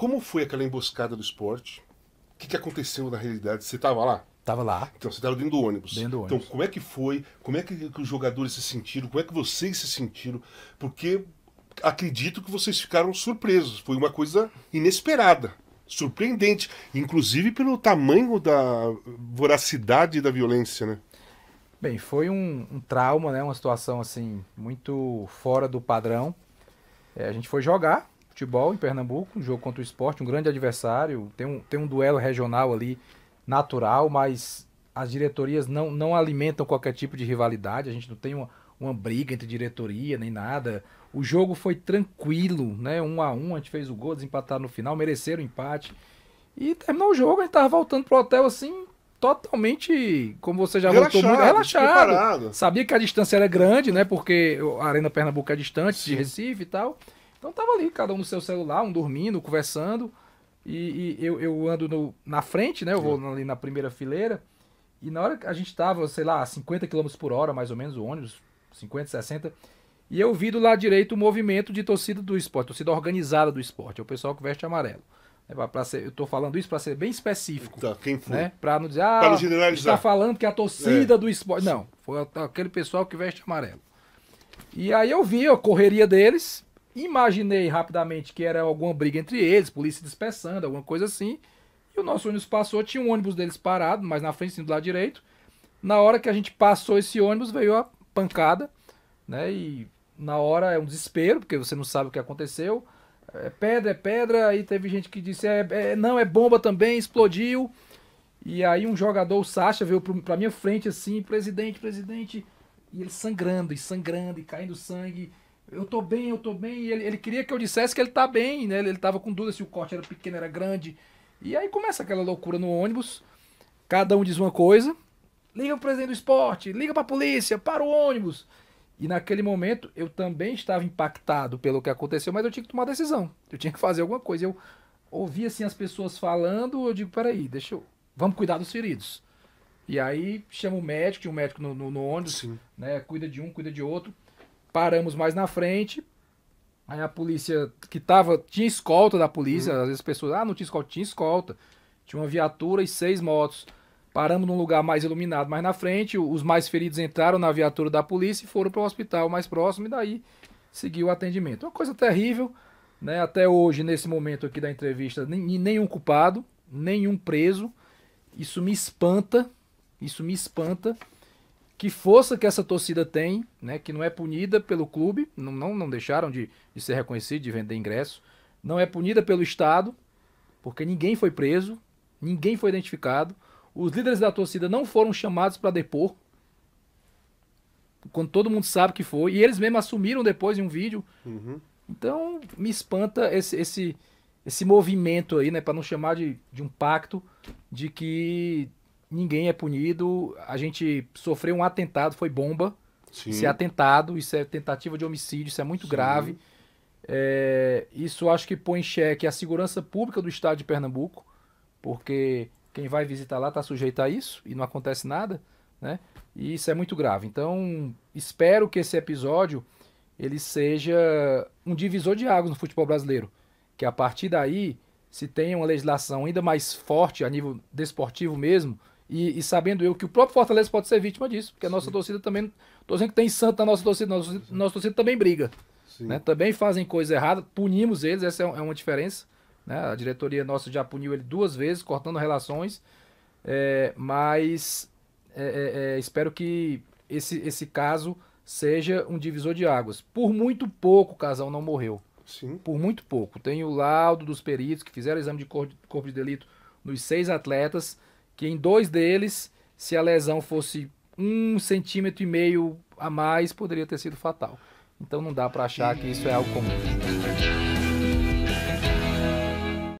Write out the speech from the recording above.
Como foi aquela emboscada do esporte? O que, que aconteceu na realidade? Você estava lá? Estava lá. Então, você estava dentro do ônibus. Dentro do então, ônibus. Então, como é que foi? Como é que, que os jogadores se sentiram? Como é que vocês se sentiram? Porque acredito que vocês ficaram surpresos. Foi uma coisa inesperada surpreendente, inclusive pelo tamanho da voracidade da violência, né? Bem, foi um, um trauma, né? Uma situação assim muito fora do padrão. É, a gente foi jogar futebol em Pernambuco, um jogo contra o esporte, um grande adversário, tem um, tem um duelo regional ali natural, mas as diretorias não, não alimentam qualquer tipo de rivalidade, a gente não tem uma, uma briga entre diretoria nem nada. O jogo foi tranquilo, né? Um a um, a gente fez o gol, desempataram no final, mereceram o empate. E terminou o jogo, a gente tava voltando pro hotel assim, totalmente, como você já relaxado, voltou muito, relaxado. Sabia que a distância era grande, né? Porque a Arena Pernambuco é distante Sim. de Recife e tal. Então tava ali, cada um no seu celular, um dormindo, conversando. E, e eu, eu ando no, na frente, né? Eu vou ali na primeira fileira. E na hora que a gente tava, sei lá, 50 km por hora, mais ou menos, o ônibus, 50, 60. E eu vi do lado direito o movimento de torcida do esporte, torcida organizada do esporte, é o pessoal que veste amarelo. É pra ser, eu tô falando isso para ser bem específico. Tá, quem foi? Né? Para não dizer, ah, para generalizar. está falando que é a torcida é. do esporte. Não, foi aquele pessoal que veste amarelo. E aí eu vi a correria deles, Imaginei rapidamente que era alguma briga entre eles, polícia dispersando, alguma coisa assim. E o nosso ônibus passou, tinha um ônibus deles parado, mas na frente, assim, do lado direito. Na hora que a gente passou esse ônibus, veio a pancada, né? E na hora é um desespero, porque você não sabe o que aconteceu. É pedra, é pedra. Aí teve gente que disse, é, é não, é bomba também, explodiu. E aí um jogador, o Sacha, veio pra minha frente assim, presidente, presidente. E ele sangrando, e sangrando, e caindo sangue eu tô bem, eu tô bem. E ele, ele queria que eu dissesse que ele tá bem, né? Ele, ele tava com dúvida se o corte era pequeno, era grande. E aí começa aquela loucura no ônibus. Cada um diz uma coisa. Liga pro presidente do esporte, liga pra polícia, para o ônibus. E naquele momento eu também estava impactado pelo que aconteceu, mas eu tinha que tomar decisão. Eu tinha que fazer alguma coisa. Eu ouvi assim as pessoas falando, eu digo, peraí, deixa eu. Vamos cuidar dos feridos. E aí chama o médico, tinha um médico no, no, no ônibus, Sim. né? Cuida de um, cuida de outro paramos mais na frente. Aí a polícia que tava. Tinha escolta da polícia. Uhum. Às vezes as pessoas. Ah, não tinha escolta. Tinha escolta. Tinha uma viatura e seis motos. Paramos num lugar mais iluminado mais na frente. Os mais feridos entraram na viatura da polícia e foram para o hospital mais próximo. E daí seguiu o atendimento. Uma coisa terrível. Né? Até hoje, nesse momento aqui da entrevista, nenhum culpado, nenhum preso. Isso me espanta. Isso me espanta que força que essa torcida tem, né, que não é punida pelo clube, não, não, não deixaram de, de ser reconhecido, de vender ingresso, não é punida pelo Estado, porque ninguém foi preso, ninguém foi identificado, os líderes da torcida não foram chamados para depor, quando todo mundo sabe que foi, e eles mesmos assumiram depois em um vídeo. Uhum. Então me espanta esse, esse, esse movimento aí, né, para não chamar de, de um pacto, de que ninguém é punido. A gente sofreu um atentado, foi bomba. Sim. Isso é atentado, isso é tentativa de homicídio, isso é muito Sim. grave. É, isso acho que põe em xeque a segurança pública do estado de Pernambuco, porque quem vai visitar lá está sujeito a isso e não acontece nada, né? E isso é muito grave. Então, espero que esse episódio ele seja um divisor de águas no futebol brasileiro, que a partir daí se tenha uma legislação ainda mais forte a nível desportivo mesmo, e, e, sabendo eu que o próprio Fortaleza pode ser vítima disso, porque a nossa Sim. torcida também. Torcendo que tem santo na nossa torcida, nossa, nossa torcida também briga. Né? Também fazem coisa errada, punimos eles, essa é, é, uma diferença. Né? A diretoria nossa já puniu ele duas vezes, cortando relações. É, mas é, é, é espero que esse, esse caso seja um divisor de águas. Por muito pouco o casal não morreu. Sim. Por muito pouco. Tem o laudo dos peritos que fizeram o exame de corpo de delito nos seis atletas que em dois deles, se a lesão fosse um centímetro e meio a mais, poderia ter sido fatal. Então não dá para achar que isso é algo comum.